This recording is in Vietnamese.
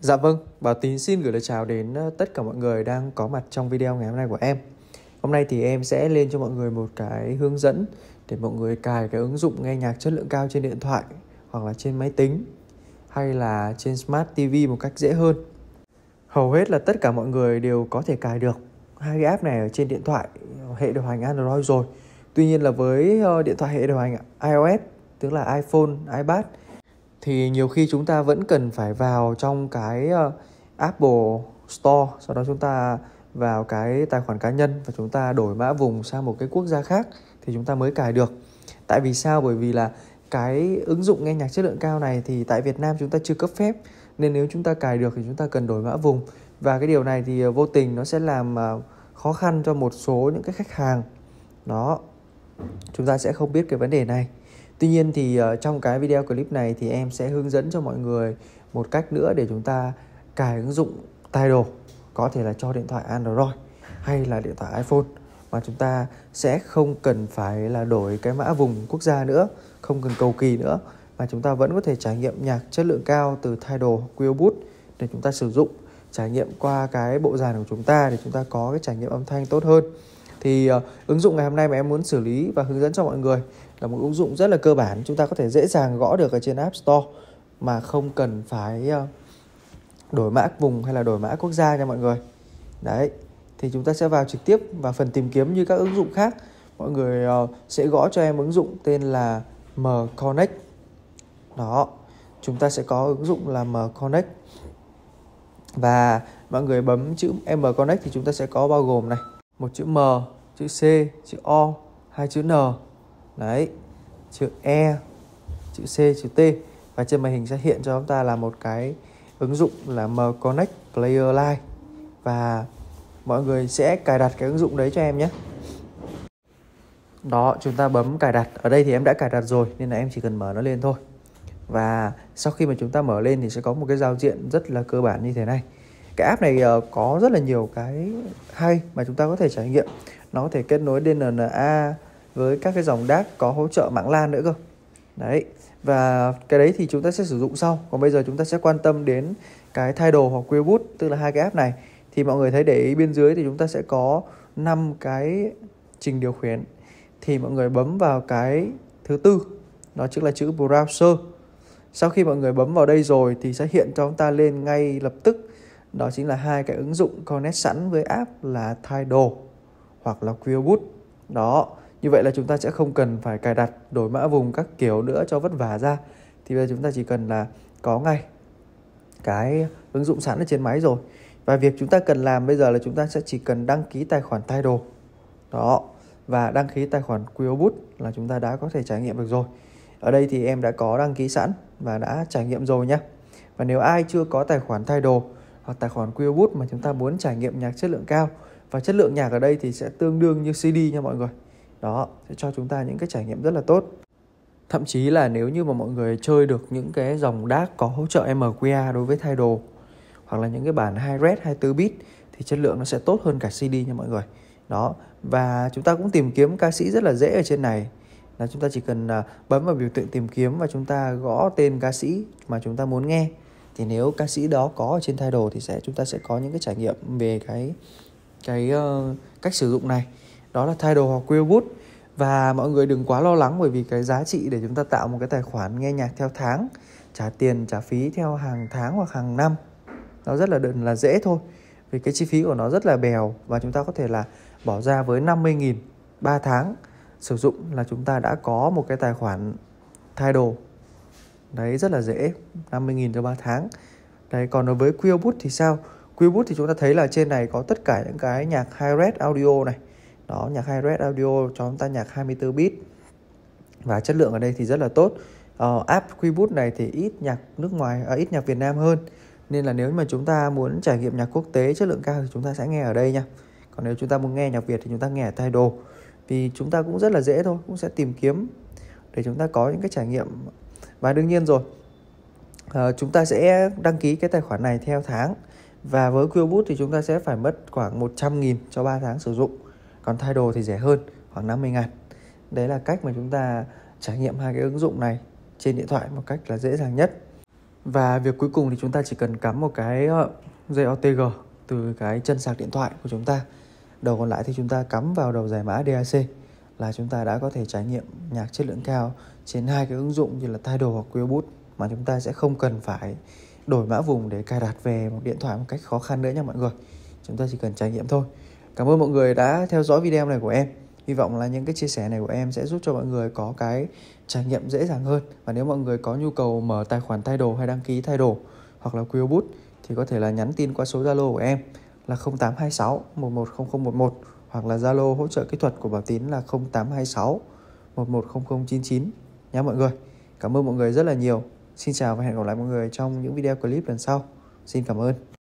Dạ vâng, Bảo Tín xin gửi lời chào đến ờ, tất cả mọi người đang có mặt trong video ngày hôm nay của em. Hôm nay thì em sẽ lên cho mọi người một cái hướng dẫn để mọi người cài cái ứng dụng nghe nhạc chất lượng cao trên điện thoại hoặc là trên máy tính hay là trên Smart TV một cách dễ hơn. Hầu hết là tất cả mọi người đều có thể cài được hai cái app này ở trên điện thoại hệ điều hành Android rồi. Tuy nhiên là với ờ, điện thoại hệ điều hành iOS tức là iPhone, iPad thì nhiều khi chúng ta vẫn cần phải vào trong cái uh, Apple Store sau đó chúng ta vào cái tài khoản cá nhân và chúng ta đổi mã vùng sang một cái quốc gia khác thì chúng ta mới cài được tại vì sao bởi vì là cái ứng dụng nghe nhạc chất lượng cao này thì tại Việt Nam chúng ta chưa cấp phép nên nếu chúng ta cài được thì chúng ta cần đổi mã vùng và cái điều này thì ờ, vô tình nó sẽ làm ờ, khó khăn cho một số những cái khách hàng đó chúng ta sẽ không biết cái vấn đề này Tuy nhiên thì ờ, trong cái video clip này thì em sẽ hướng dẫn cho mọi người một cách nữa để chúng ta cài ứng dụng Tidal có thể là cho điện thoại Android hay là điện thoại iPhone mà chúng ta sẽ không cần phải là đổi cái mã vùng quốc gia nữa, không cần cầu kỳ nữa mà chúng ta vẫn có thể trải nghiệm nhạc chất lượng cao từ Tidal Qboot để chúng ta sử dụng trải nghiệm qua cái bộ dàn của chúng ta để chúng ta có cái trải nghiệm âm thanh tốt hơn thì uh, ứng dụng ngày hôm nay mà em muốn xử lý và hướng dẫn cho mọi người là một ứng dụng rất là cơ bản chúng ta có thể dễ dàng gõ được ở trên App Store mà không cần phải uh, đổi mã vùng hay là đổi mã quốc gia nha mọi người đấy thì chúng ta sẽ vào trực tiếp vào phần tìm kiếm như các ứng dụng khác mọi người uh, sẽ gõ cho em ứng dụng tên là M Connect đó chúng ta sẽ có ứng dụng là M Connect và mọi người bấm chữ M Connect thì chúng ta sẽ có bao gồm này một chữ M, chữ C, chữ O, hai chữ N. Đấy, chữ E, chữ C, chữ T. Và trên màn hình sẽ hiện cho chúng ta là một cái ứng dụng là M Connect Player Live và mọi người sẽ cài đặt cái ứng dụng đấy cho em nhé. Đó, chúng ta bấm cài đặt. Ở đây thì em đã cài đặt rồi nên là em chỉ cần mở nó lên thôi. Và sau khi mà chúng ta mở lên thì sẽ có một cái giao diện rất là cơ bản như thế này cái app này ờ, có rất là nhiều cái hay mà chúng ta có thể trải nghiệm nó có thể kết nối dna với các cái dòng DAC có hỗ trợ mạng LAN nữa cơ đấy và cái đấy thì chúng ta sẽ sử dụng sau còn bây giờ chúng ta sẽ quan tâm đến cái Tidal hoặc Quillboot tức là hai cái app này thì mọi người thấy để ý bên dưới thì chúng ta sẽ có 5 cái trình điều khiển thì mọi người bấm vào cái thứ tư đó chính là chữ browser sau khi mọi người bấm vào đây rồi thì sẽ hiện cho chúng ta lên ngay lập tức đó chính là hai cái ứng dụng connect sẵn với app là Tidal hoặc là Quillboot đó như vậy là chúng ta sẽ không cần phải cài đặt đổi mã vùng các kiểu nữa cho vất vả ra thì bây giờ chúng ta chỉ cần là có ngay cái ứng dụng sẵn ở trên máy rồi và việc chúng ta cần làm bây giờ là chúng ta sẽ chỉ cần đăng ký tài khoản Tidal đó và đăng ký tài khoản Quillboot là chúng ta đã có thể trải nghiệm được rồi ở đây thì em đã có đăng ký sẵn và đã trải nghiệm rồi nhé và nếu ai chưa có tài khoản Tidal hoặc tài khoản Qboot mà chúng ta muốn trải nghiệm nhạc chất lượng cao và chất lượng nhạc ở đây thì sẽ tương đương như CD nha mọi người đó sẽ cho chúng ta những cái trải nghiệm rất là tốt thậm chí là nếu như mà mọi người chơi được những cái dòng DAC có hỗ trợ MQA đối với thay đồ hoặc là những cái bản high res tư bit thì chất lượng nó sẽ tốt hơn cả CD nha mọi người đó và chúng ta cũng tìm kiếm ca sĩ rất là dễ ở trên này là chúng ta chỉ cần à, bấm vào biểu tượng tìm kiếm và chúng ta gõ tên ca sĩ mà chúng ta muốn nghe thì nếu ca sĩ đó có ở trên title thì sẽ chúng ta sẽ có những cái trải nghiệm về cái cái uh, cách sử dụng này đó là title hoặc Quillwood và mọi người đừng quá lo lắng bởi vì cái giá trị để chúng ta tạo một cái tài khoản nghe nhạc theo tháng trả tiền trả phí theo hàng tháng hoặc hàng năm nó rất là đơn là dễ thôi vì cái chi phí của nó rất là bèo và chúng ta có thể là bỏ ra với 50.000 3 tháng sử dụng là chúng ta đã có một cái tài khoản title đấy rất là dễ 50.000 cho 3 tháng đấy còn đối với Qboost thì sao Qboost thì chúng ta thấy là trên này có tất cả những cái nhạc hi-res audio này đó nhạc hi-res audio cho chúng ta nhạc 24 bit và chất lượng ở đây thì rất là tốt uh, app Qboost này thì ít nhạc nước ngoài uh, ít nhạc Việt Nam hơn nên là nếu mà chúng ta muốn trải nghiệm nhạc quốc tế chất lượng cao thì chúng ta sẽ nghe ở đây nha còn nếu chúng ta muốn nghe nhạc Việt thì chúng ta nghe ở Tidal vì chúng ta cũng rất là dễ thôi cũng sẽ tìm kiếm để chúng ta có những cái trải nghiệm và đương nhiên rồi uh, chúng ta sẽ đăng ký cái tài khoản này theo tháng và với QBoot thì chúng ta sẽ phải mất khoảng 100.000 cho 3 tháng sử dụng còn Thay đồ thì rẻ hơn khoảng 50 ngàn đấy là cách mà chúng ta trải nghiệm hai cái ứng dụng này trên điện thoại một cách là dễ dàng nhất và việc cuối cùng thì chúng ta chỉ cần cắm một cái dây ờ, OTG từ cái chân sạc điện thoại của chúng ta đầu còn lại thì chúng ta cắm vào đầu giải mã DAC là chúng ta đã có thể trải nghiệm nhạc chất lượng cao trên hai cái ứng dụng như là Tidal hoặc Qboost mà chúng ta sẽ không cần phải đổi mã vùng để cài đặt về một điện thoại một cách khó khăn nữa nha mọi người chúng ta chỉ cần trải nghiệm thôi cảm ơn mọi người đã theo dõi video này của em hy vọng là những cái chia sẻ này của em sẽ giúp cho mọi người có cái trải nghiệm dễ dàng hơn và nếu mọi người có nhu cầu mở tài khoản thay đồ hay đăng ký thay đồ hoặc là Qboost thì có thể là nhắn tin qua số Zalo của em là 0826 110011 hoặc là Zalo hỗ trợ kỹ thuật của Bảo Tín là 0826 110099 nhé mọi người. Cảm ơn mọi người rất là nhiều. Xin chào và hẹn gặp lại mọi người trong những video clip lần sau. Xin cảm ơn.